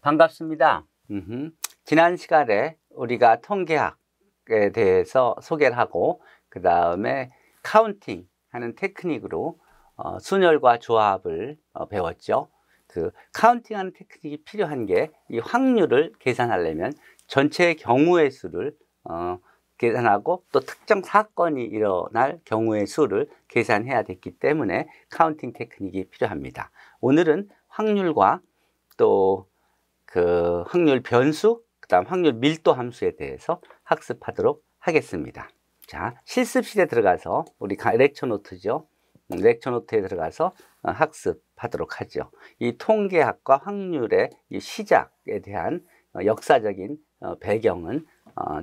반갑습니다. 음흠. 지난 시간에 우리가 통계학에 대해서 소개를 하고 그 다음에 카운팅 하는 테크닉으로 어, 순열과 조합을 어, 배웠죠. 그 카운팅하는 테크닉이 필요한 게 이 확률을 계산하려면 전체 경우의 수를 어, 계산하고 또 특정 사건이 일어날 경우의 수를 계산해야 됐기 때문에 카운팅 테크닉이 필요합니다. 오늘은 확률과 또그 확률 변수, 그 다음 확률 밀도 함수에 대해서 학습하도록 하겠습니다. 자, 실습실에 들어가서 우리 렉처 노트죠. 음, 렉처 노트에 들어가서 어, 학습하도록 하죠. 이 통계학과 확률의 이 시작에 대한 어, 역사적인 어, 배경은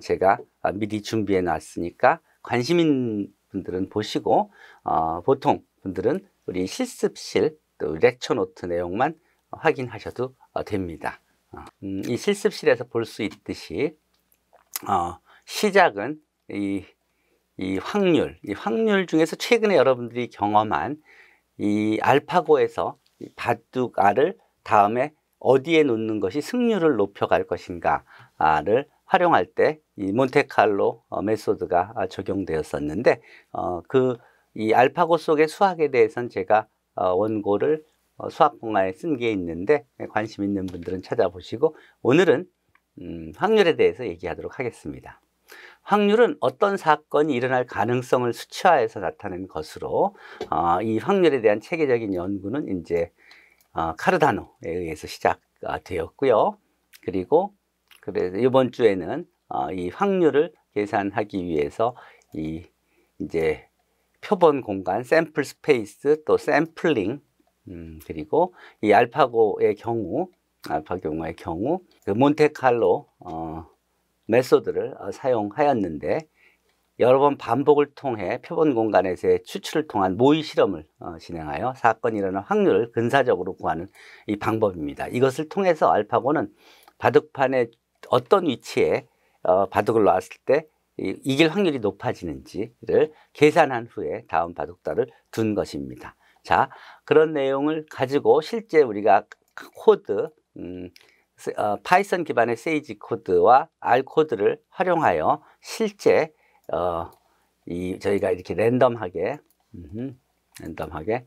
제가 미리 준비해 놨으니까 관심 있는 분들은 보시고 보통 분들은 우리 실습실 또 렉처 노트 내용만 확인하셔도 됩니다. 음, 이 실습실에서 볼 수 있듯이 어, 시작은 이, 이 확률, 이 확률 중에서 최근에 여러분들이 경험한 이 알파고에서 이 바둑 알을 다음에 어디에 놓는 것이 승률을 높여갈 것인가를 활용할 때 이 몬테칼로 어, 메소드가 적용되었었는데 어, 그 이 알파고 속의 수학에 대해서는 제가 어, 원고를 어, 수학 공간에 쓴 게 있는데 관심 있는 분들은 찾아보시고 오늘은 음, 확률에 대해서 얘기하도록 하겠습니다. 확률은 어떤 사건이 일어날 가능성을 수치화해서 나타낸 것으로 어, 이 확률에 대한 체계적인 연구는 이제 어, 카르다노에 의해서 시작되었고요. 그리고 그래서 이번 주에는 어, 이 확률을 계산하기 위해서 이 이제 표본 공간, 샘플 스페이스, 또 샘플링, 음, 그리고 이 알파고의 경우, 알파 고의 경우, 그 몬테칼로 어, 메소드를 어, 사용하였는데 여러 번 반복을 통해 표본 공간에서의 추출을 통한 모의 실험을 어, 진행하여 사건이 일어날 확률을 근사적으로 구하는 이 방법입니다. 이것을 통해서 알파고는 바둑판의 어떤 위치에 어, 바둑을 놨을 때 이길 확률이 높아지는지를 계산한 후에 다음 바둑단를둔 것입니다. 자, 그런 내용을 가지고 실제 우리가 코드, 음, 어, 파이썬 기반의 세이지 코드와 R 코드를 활용하여 실제 어, 이 저희가 이렇게 랜덤하게 음, 랜덤하게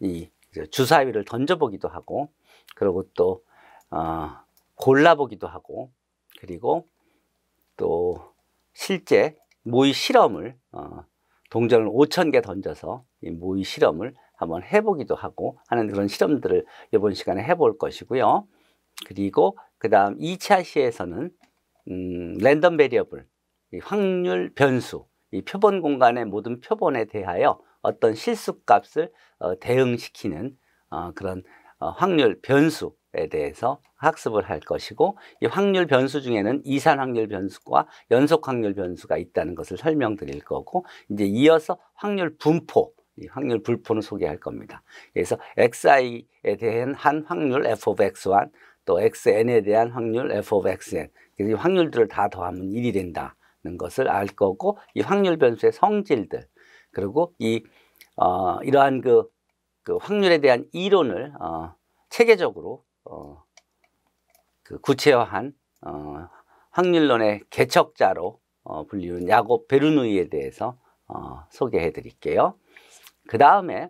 이 주사위를 던져보기도 하고 그리고 또 어, 골라보기도 하고 그리고 또 실제 모의 실험을 어, 동전을 5천 개 던져서 이 모의 실험을 한번 해보기도 하고 하는 그런 실험들을 이번 시간에 해볼 것이고요. 그리고 그 다음 2차 시에서는 음, 랜덤 베리어블, 확률 변수, 이 표본 공간의 모든 표본에 대하여 어떤 실수값을 어, 대응시키는 어, 그런 어, 확률 변수에 대해서 학습을 할 것이고 이 확률 변수 중에는 이산 확률 변수와 연속 확률 변수가 있다는 것을 설명드릴 거고 이제 이어서 확률 분포 이 확률 불포를 소개할 겁니다. 그래서 xi에 대한 한 확률 f of x1, 또 xn에 대한 확률 f of xn. 그래서 이 확률들을 다 더하면 1이 된다는 것을 알 거고 이 확률 변수의 성질들 그리고 이 어, 이러한 그, 그 확률에 대한 이론을 어, 체계적으로 어, 그 구체화한 어, 확률론의 개척자로 어, 불리는 야곱 베르누이에 대해서 어, 소개해 드릴게요. 그 다음에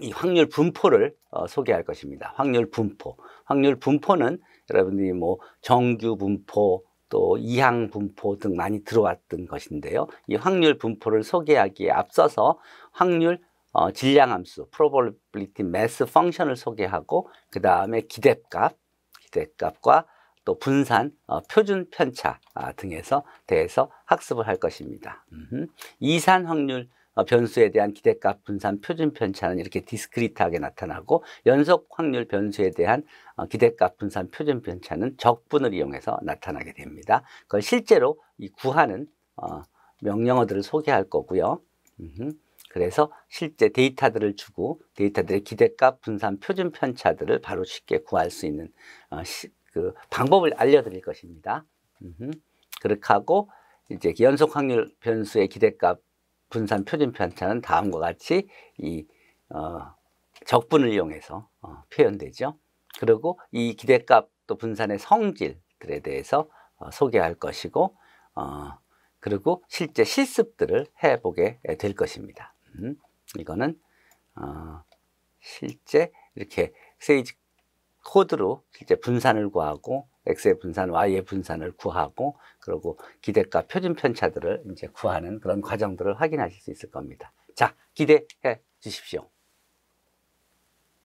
이 확률 분포를 어, 소개할 것입니다. 확률 분포. 확률 분포는 여러분들이 뭐 정규 분포, 또 이항 분포 등 많이 들어왔던 것인데요. 이 확률 분포를 소개하기에 앞서서 확률 어, 질량함수, probability mass function을 소개하고 그 다음에 기대값, 기대값과 또 분산, 어, 표준 편차 아, 등에서 대해서 학습을 할 것입니다. 음흠. 이산 확률 어, 변수에 대한 기대값 분산 표준 편차는 이렇게 디스크리트하게 나타나고 연속 확률 변수에 대한 어, 기대값 분산 표준 편차는 적분을 이용해서 나타나게 됩니다. 그걸 실제로 이 구하는 어, 명령어들을 소개할 거고요. 그래서 실제 데이터들을 주고 데이터들의 기대값 분산 표준 편차들을 바로 쉽게 구할 수 있는 그 방법을 알려드릴 것입니다. 그렇게 하고 이제 연속 확률 변수의 기대값 분산 표준 편차는 다음과 같이 이 어, 적분을 이용해서 어, 표현되죠. 그리고 이 기대값 또 분산의 성질들에 대해서 어, 소개할 것이고 어, 그리고 실제 실습들을 해보게 될 것입니다. 음, 이거는 어, 실제 이렇게 세이지 코드로 실제 분산을 구하고 X의 분산, Y의 분산을 구하고 그리고 기대값 표준 편차들을 이제 구하는 그런 과정들을 확인하실 수 있을 겁니다. 자, 기대해 주십시오.